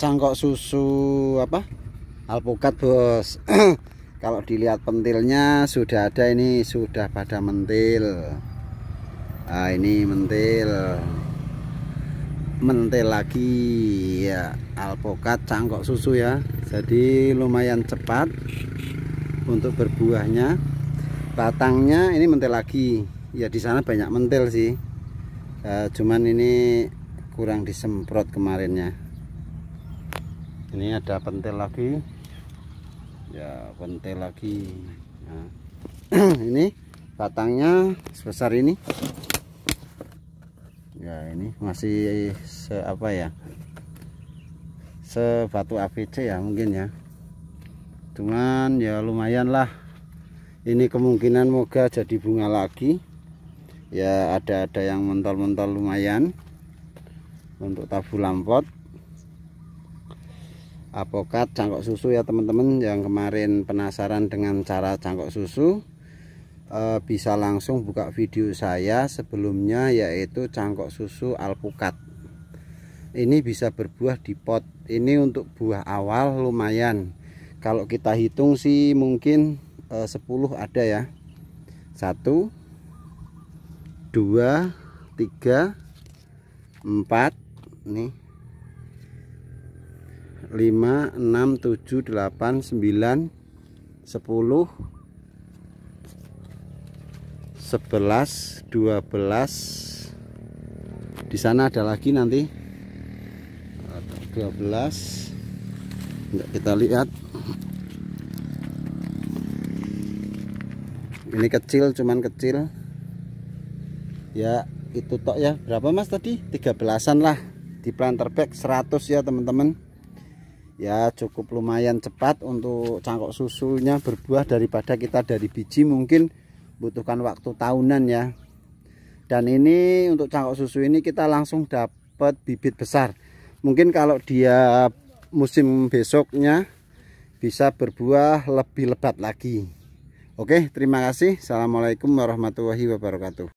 cangkok susu apa alpukat bos kalau dilihat pentilnya sudah ada ini sudah pada mentil nah ini mentil mentil lagi ya alpukat cangkok susu ya jadi lumayan cepat untuk berbuahnya batangnya ini mentil lagi ya di sana banyak mentil sih e, cuman ini kurang disemprot kemarinnya ini ada pentil lagi ya pentil lagi nah. ini batangnya sebesar ini ya ini masih se apa ya sebatu ABC ya mungkin ya cuman ya lumayan lah ini kemungkinan moga jadi bunga lagi ya ada-ada yang mentol-mentol lumayan untuk tabu lampot apokat cangkok susu ya teman-teman yang kemarin penasaran dengan cara cangkok susu eh, bisa langsung buka video saya sebelumnya yaitu cangkok susu alpukat ini bisa berbuah di pot ini untuk buah awal lumayan kalau kita hitung sih mungkin eh, sepuluh 10 ada ya 1 2 3 4 nih 5 6 7 8 9 10 11 12 di sana ada lagi nanti 12 kita lihat ini kecil cuman kecil ya itu tok ya berapa mas tadi 13an lah di planter bag 100 ya teman-teman ya cukup lumayan cepat untuk cangkok susunya berbuah daripada kita dari biji mungkin butuhkan waktu tahunan ya dan ini untuk cangkok susu ini kita langsung dapat bibit besar mungkin kalau dia musim besoknya bisa berbuah lebih lebat lagi oke terima kasih assalamualaikum warahmatullahi wabarakatuh